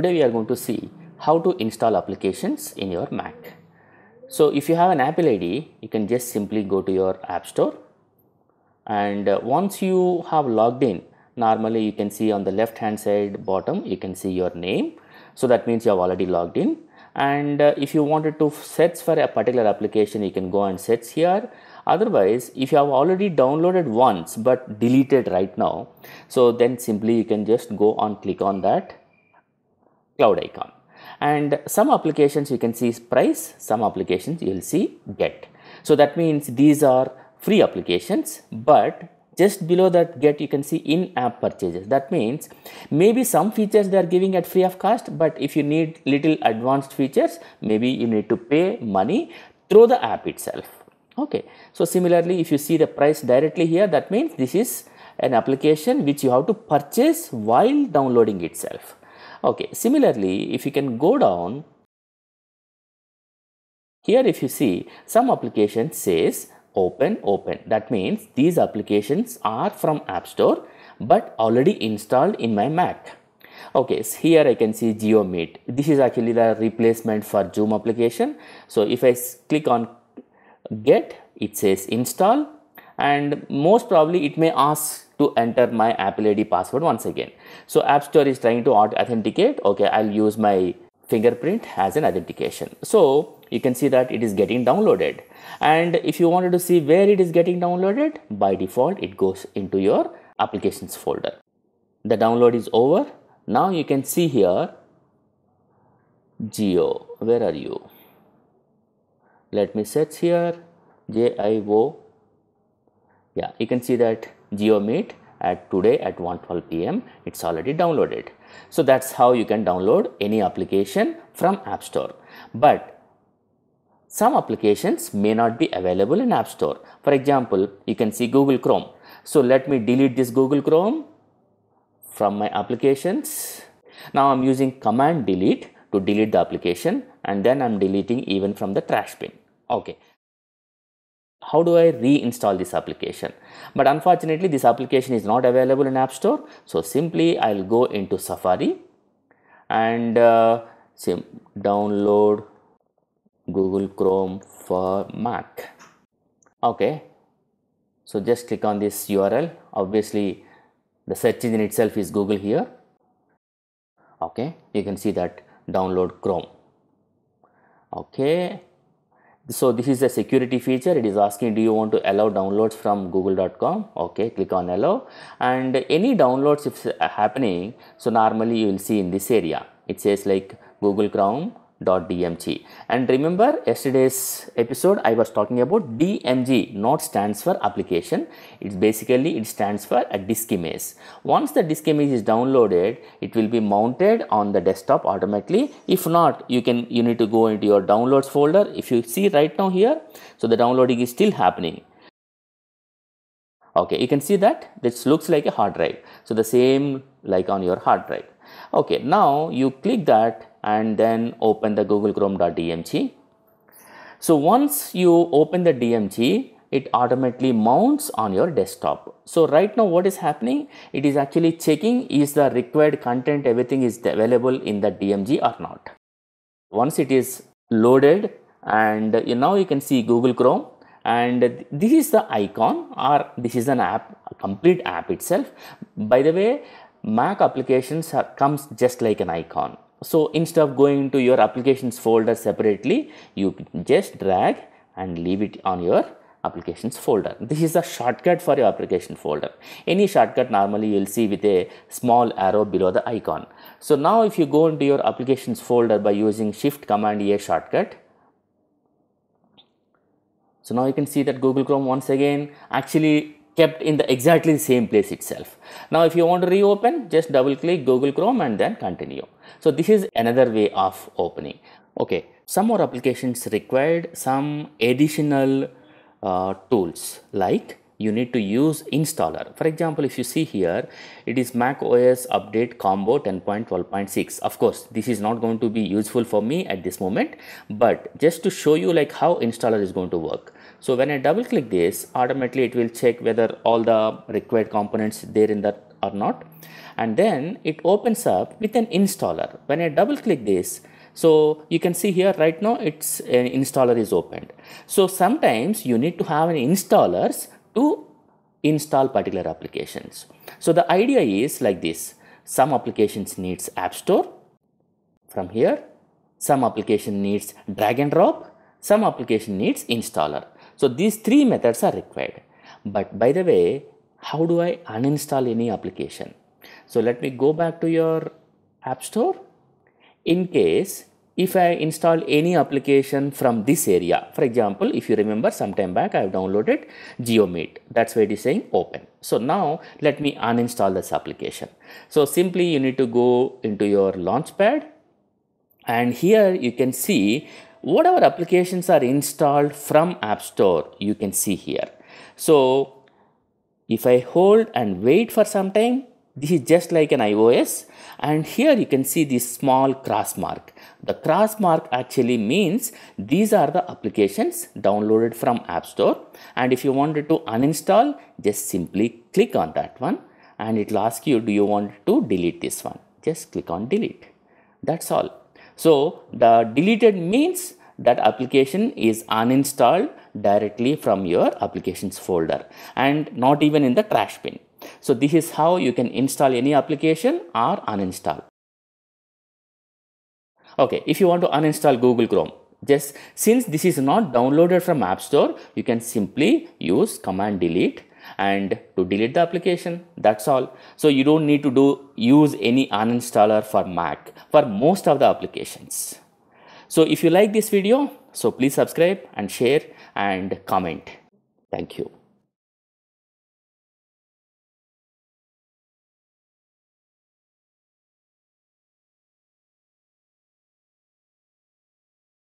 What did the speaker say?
today we are going to see how to install applications in your Mac. So if you have an Apple ID, you can just simply go to your App Store and uh, once you have logged in, normally you can see on the left hand side bottom, you can see your name. So that means you have already logged in and uh, if you wanted to search for a particular application, you can go and search here otherwise if you have already downloaded once but deleted right now so then simply you can just go and click on that cloud icon and some applications you can see price some applications you'll see get so that means these are free applications but just below that get you can see in-app purchases that means maybe some features they are giving at free of cost but if you need little advanced features maybe you need to pay money through the app itself okay so similarly if you see the price directly here that means this is an application which you have to purchase while downloading itself Okay, similarly, if you can go down, here if you see, some application says open, open. That means these applications are from App Store but already installed in my Mac. Okay, so here I can see GeoMeet. This is actually the replacement for Zoom application. So if I click on get, it says install and most probably it may ask to enter my Apple ID password once again. So App Store is trying to authenticate. Okay, I'll use my fingerprint as an authentication. So you can see that it is getting downloaded. And if you wanted to see where it is getting downloaded, by default, it goes into your applications folder. The download is over. Now you can see here, Geo, where are you? Let me search here, J I O. Yeah, you can see that GeoMate at today at 1:12 p.m. It's already downloaded. So that's how you can download any application from App Store. But some applications may not be available in App Store. For example, you can see Google Chrome. So let me delete this Google Chrome from my applications. Now I'm using command delete to delete the application and then I'm deleting even from the trash bin. Okay how do I reinstall this application? But unfortunately, this application is not available in App Store. So simply I'll go into Safari and uh, sim download Google Chrome for Mac. Okay. So just click on this URL. Obviously, the search engine itself is Google here. Okay. You can see that download Chrome. Okay so this is a security feature it is asking do you want to allow downloads from google.com okay click on allow and any downloads if happening so normally you will see in this area it says like google chrome dmg and remember yesterday's episode i was talking about dmg not stands for application it's basically it stands for a disk image once the disk image is downloaded it will be mounted on the desktop automatically if not you can you need to go into your downloads folder if you see right now here so the downloading is still happening okay you can see that this looks like a hard drive so the same like on your hard drive okay now you click that and then open the google chrome.dmg so once you open the dmg it automatically mounts on your desktop so right now what is happening it is actually checking is the required content everything is available in the dmg or not once it is loaded and you now you can see google chrome and this is the icon or this is an app a complete app itself by the way mac applications are, comes just like an icon so, instead of going to your applications folder separately, you just drag and leave it on your applications folder. This is a shortcut for your application folder. Any shortcut normally you will see with a small arrow below the icon. So now if you go into your applications folder by using shift command A shortcut. So now you can see that Google Chrome once again actually kept in the exactly same place itself. Now if you want to reopen just double click Google Chrome and then continue. So this is another way of opening. Okay, some more applications required some additional uh, tools like you need to use installer. For example, if you see here, it is Mac OS update combo 10.12.6. Of course, this is not going to be useful for me at this moment, but just to show you like how installer is going to work. So when I double click this, automatically it will check whether all the required components there in that or not and then it opens up with an installer when I double click this so you can see here right now it's an uh, installer is opened so sometimes you need to have an installers to install particular applications so the idea is like this some applications needs app store from here some application needs drag and drop some application needs installer so these three methods are required but by the way how do I uninstall any application? So let me go back to your app store. In case if I install any application from this area, for example, if you remember sometime back I have downloaded GeoMeet, that's why it is saying open. So now let me uninstall this application. So simply you need to go into your launchpad and here you can see whatever applications are installed from App Store you can see here. So if I hold and wait for some time, this is just like an iOS and here you can see this small cross mark. The cross mark actually means these are the applications downloaded from App Store and if you wanted to uninstall, just simply click on that one and it will ask you do you want to delete this one. Just click on delete. That's all. So the deleted means that application is uninstalled directly from your applications folder and not even in the trash bin. So this is how you can install any application or uninstall. Okay, if you want to uninstall Google Chrome, just since this is not downloaded from App Store, you can simply use command delete and to delete the application that's all so you don't need to do use any uninstaller for mac for most of the applications so if you like this video, so please subscribe and share and comment. Thank you.